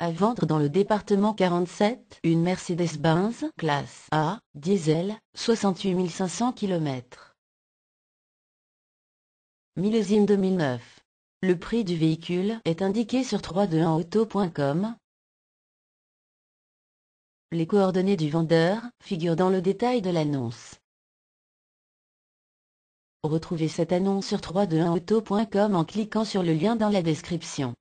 À vendre dans le département 47, une Mercedes-Benz classe A, diesel, 68 500 km. Millésime 2009. Le prix du véhicule est indiqué sur 321auto.com. Les coordonnées du vendeur figurent dans le détail de l'annonce. Retrouvez cette annonce sur 321auto.com en cliquant sur le lien dans la description.